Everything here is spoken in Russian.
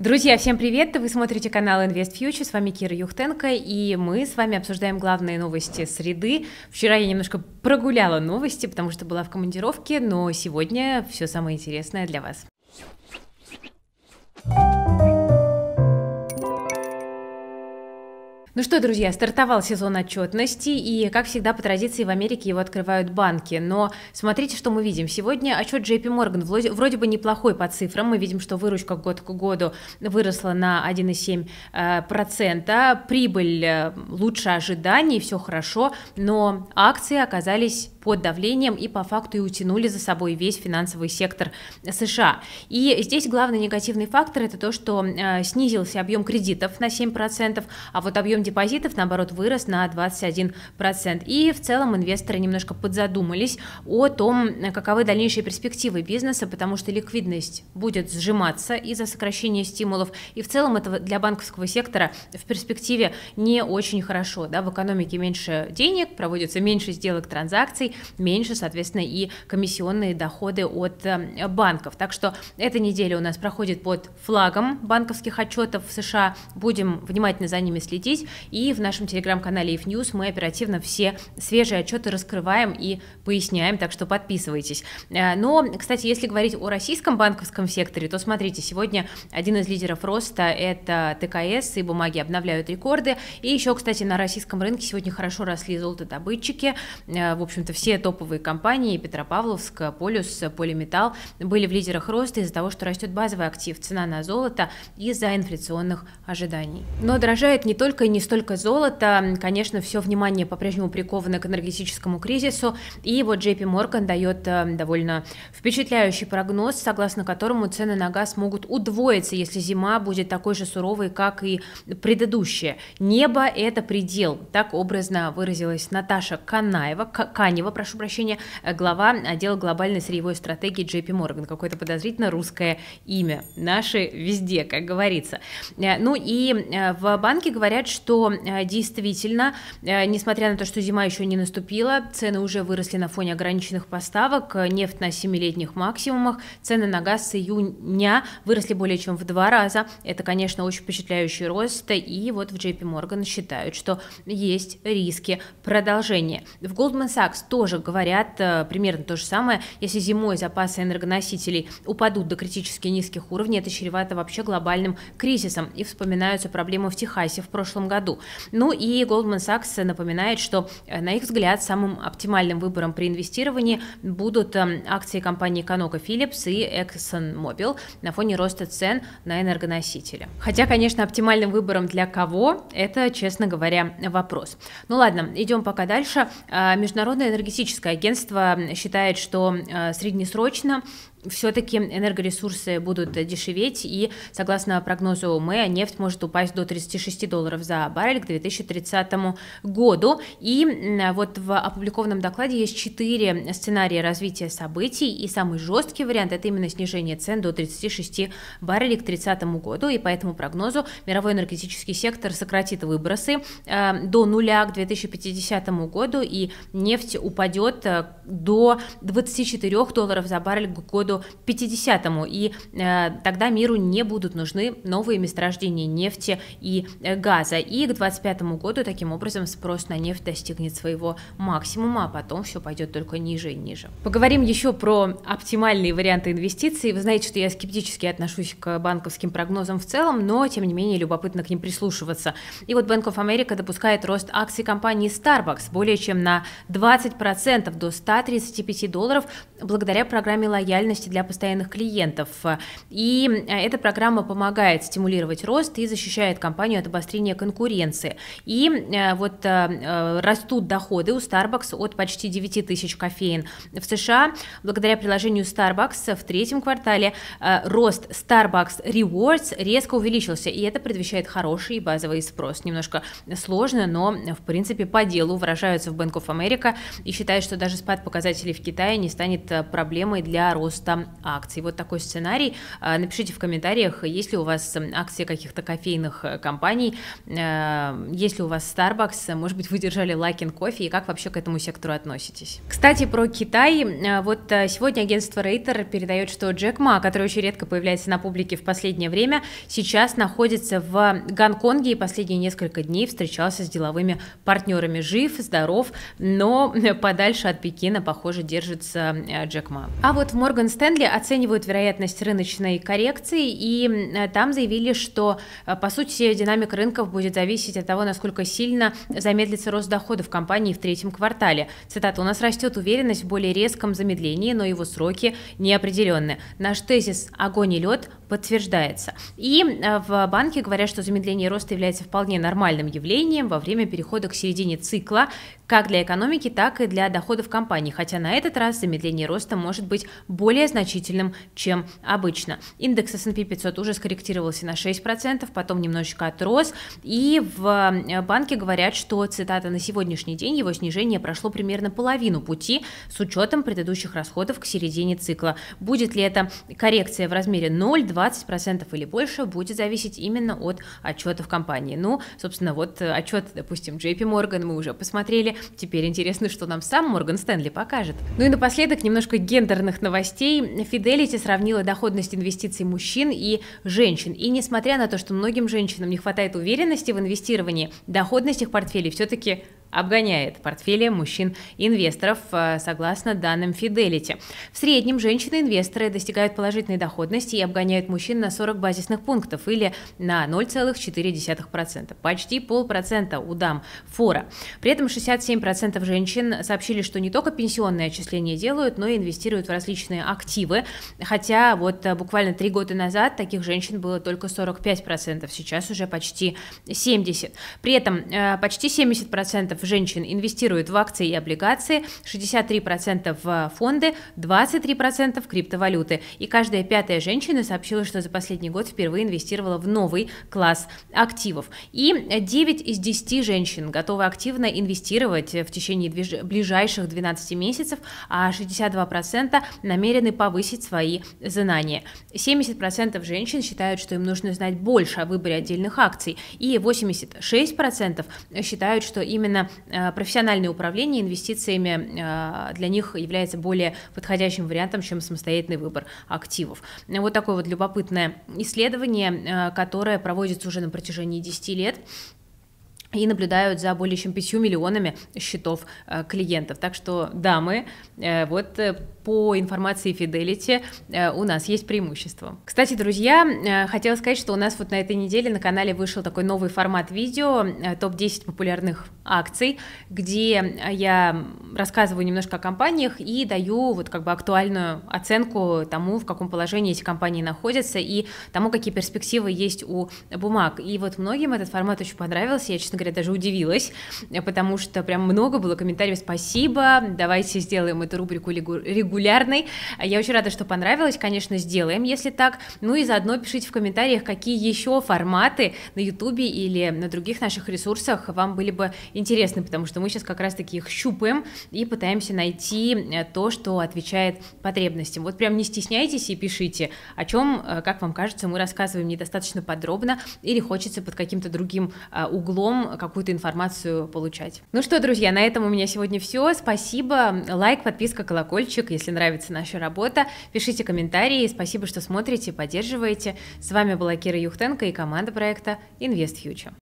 Друзья, всем привет! Вы смотрите канал Invest Future, с вами Кира Юхтенко, и мы с вами обсуждаем главные новости среды. Вчера я немножко прогуляла новости, потому что была в командировке, но сегодня все самое интересное для вас. Ну что, друзья, стартовал сезон отчетности, и, как всегда, по традиции в Америке его открывают банки. Но смотрите, что мы видим. Сегодня отчет JP Morgan вроде, бы неплохой по цифрам. Мы видим, что выручка год к году выросла на 1,7%, э, прибыль э, лучше ожиданий, все хорошо, но акции оказались под давлением и по факту и утянули за собой весь финансовый сектор США. И здесь главный негативный фактор это то, что э, снизился объем кредитов на 7%, а вот объем депозитов, наоборот, вырос на 21%. И в целом инвесторы немножко подзадумались о том, каковы дальнейшие перспективы бизнеса, потому что ликвидность будет сжиматься из-за сокращения стимулов, и в целом это для банковского сектора в перспективе не очень хорошо. Да? В экономике меньше денег, проводится меньше сделок, транзакций, меньше, соответственно, и комиссионные доходы от э, банков. Так что эта неделя у нас проходит под флагом банковских отчетов в США. Будем внимательно за ними следить. И в нашем телеграм-канале If News мы оперативно все свежие отчеты раскрываем и поясняем, так что подписывайтесь. Э, но, кстати, если говорить о российском банковском секторе, то смотрите, сегодня один из лидеров роста – это ТКС, и бумаги обновляют рекорды. И еще, кстати, на российском рынке сегодня хорошо росли золотодобытчики. Э, в общем-то, все топовые компании Петропавловск, Полюс, Полиметалл были в лидерах роста из-за того, что растет базовый актив, цена на золото из-за инфляционных ожиданий. Но дорожает не только и не столько золото, конечно, все внимание по-прежнему приковано к энергетическому кризису, и вот JP Morgan дает довольно впечатляющий прогноз, согласно которому цены на газ могут удвоиться, если зима будет такой же суровой, как и предыдущая. Небо – это предел, так образно выразилась Наташа Канаева, Канева, глава, прошу прощения, э, глава отдела э, глобальной сырьевой стратегии JP Morgan. Какое-то подозрительно русское имя. Наши везде, как говорится. Э, ну и в банке говорят, что действительно, несмотря на то, что зима еще не наступила, цены уже выросли на фоне ограниченных поставок, нефть на 7-летних максимумах, цены на газ с июня выросли более чем в два раза. Это, конечно, очень впечатляющий рост, и вот в JP Morgan считают, что есть риски продолжения. В Goldman Sachs тоже тоже говорят э, примерно то же самое. Если зимой запасы энергоносителей упадут до критически низких уровней, это чревато вообще глобальным кризисом. И вспоминаются проблемы в Техасе в прошлом году. Ну и Goldman Sachs напоминает, что, э, на их взгляд, самым оптимальным выбором при инвестировании будут эм, акции компании Conoco Phillips и ExxonMobil на фоне роста цен на энергоносители. Хотя, конечно, оптимальным выбором для кого, это, честно говоря, вопрос. Ну ладно, идем пока дальше. Э, международная энергетическая энергетическое агентство считает, что э, среднесрочно все-таки энергоресурсы будут э, дешеветь, и, согласно прогнозу МЭА, нефть может упасть до 36 долларов за баррель к 2030 году. И вот в опубликованном докладе есть четыре сценария развития событий, и самый жесткий вариант – это именно снижение цен до 36 баррелей к 2030 году, и по этому прогнозу мировой энергетический сектор сократит выбросы э, до нуля к 2050 году, и нефть упадет э, до 24 долларов за баррель к году году 50-му, и э, тогда миру не будут нужны новые месторождения нефти и э, газа. И к 2025 году таким образом спрос на нефть достигнет своего максимума, а потом все пойдет только ниже и ниже. Поговорим еще про оптимальные варианты инвестиций. Вы знаете, что я скептически отношусь к банковским прогнозам в целом, но тем не менее любопытно к ним прислушиваться. И вот Bank of America допускает рост акций компании Starbucks более чем на 20% до 135 долларов благодаря программе лояльности возможности для постоянных клиентов. И э, эта программа помогает стимулировать рост и защищает компанию от обострения конкуренции. И э, вот э, растут доходы у Starbucks от почти 9 тысяч кофеин. В США благодаря приложению Starbucks в третьем квартале рост Starbucks Rewards резко увеличился, и это предвещает хороший базовый спрос. Немножко сложно, но в принципе по делу выражаются в Bank of America и считают, что даже спад показателей в Китае не станет проблемой для роста роста акций. Вот такой сценарий. А, напишите в комментариях, есть ли у вас эм, акции каких-то кофейных э, компаний, э, есть ли у вас Starbucks, может быть, вы держали Лакин кофе, и как вообще к этому сектору относитесь. Кстати, про Китай. Э, вот сегодня агентство Рейтер передает, что Джек Ма, который очень редко появляется на публике в последнее время, сейчас находится в Гонконге и последние несколько дней встречался с деловыми партнерами. Жив, здоров, но подальше от Пекина, похоже, держится Джек Ма. А вот в Морган Стэнли оценивают вероятность рыночной коррекции, и э, там заявили, что, э, по сути, динамика рынков будет зависеть от того, насколько сильно замедлится рост доходов компании в третьем квартале. Цитата, у нас растет уверенность в более резком замедлении, но его сроки неопределенны. Наш тезис «огонь и лед» подтверждается. И э, в банке говорят, что замедление роста является вполне нормальным явлением во время перехода к середине цикла, как для экономики, так и для доходов компании, хотя на этот раз замедление роста может быть более значительным, чем обычно. Индекс S&P 500 уже скорректировался на 6%, потом немножечко отрос, и в э, банке говорят, что, цитата, на сегодняшний день его снижение прошло примерно половину пути с учетом предыдущих расходов к середине цикла. Будет ли это коррекция в размере 0, 2, 20% или больше будет зависеть именно от отчетов компании. Ну, собственно, вот э, отчет, допустим, JP Morgan мы уже посмотрели, теперь интересно, что нам сам Морган Стэнли покажет. Ну и напоследок немножко гендерных новостей. Fidelity сравнила доходность инвестиций мужчин и женщин. И несмотря на то, что многим женщинам не хватает уверенности в инвестировании, доходность их портфелей все-таки обгоняет портфели мужчин-инвесторов, э, согласно данным Fidelity. В среднем женщины-инвесторы достигают положительной доходности и обгоняют мужчин на 40 базисных пунктов или на 0,4%, почти полпроцента у дам фора. При этом 67% женщин сообщили, что не только пенсионные отчисления делают, но и инвестируют в различные активы, хотя вот э, буквально три года назад таких женщин было только 45%, сейчас уже почти 70%. При этом э, почти 70% женщин инвестируют в акции и облигации, 63% в фонды, 23% в криптовалюты. И каждая пятая женщина сообщила, что за последний год впервые инвестировала в новый класс активов. И 9 из 10 женщин готовы активно инвестировать в течение ближайших 12 месяцев, а 62% намерены повысить свои знания. 70% женщин считают, что им нужно знать больше о выборе отдельных акций, и 86% считают, что именно Э, профессиональное управление инвестициями э, для них является более подходящим вариантом, чем самостоятельный выбор активов. Вот такое вот любопытное исследование, э, которое проводится уже на протяжении 10 лет и наблюдают за более чем 5 миллионами счетов э, клиентов. Так что, дамы, э, вот э, по информации Fidelity у нас есть преимущество. Кстати, друзья, хотела сказать, что у нас вот на этой неделе на канале вышел такой новый формат видео «Топ-10 популярных акций», где я рассказываю немножко о компаниях и даю вот как бы актуальную оценку тому, в каком положении эти компании находятся и тому, какие перспективы есть у бумаг. И вот многим этот формат очень понравился, я, честно говоря, даже удивилась, потому что прям много было комментариев «Спасибо, давайте сделаем эту рубрику регулярной». Я очень рада, что понравилось, конечно, сделаем, если так. Ну и заодно пишите в комментариях, какие еще форматы на Ютубе или на других наших ресурсах вам были бы интересны, потому что мы сейчас как раз-таки их щупаем и пытаемся найти э, то, что отвечает потребностям. Вот прям не стесняйтесь и пишите, о чем, э, как вам кажется, мы рассказываем недостаточно подробно или хочется под каким-то другим э, углом какую-то информацию получать. Ну что, друзья, на этом у меня сегодня все. Спасибо. Лайк, подписка, колокольчик, если нравится наша работа. Пишите комментарии. Спасибо, что смотрите, поддерживаете. С вами была Кира Юхтенко и команда проекта Invest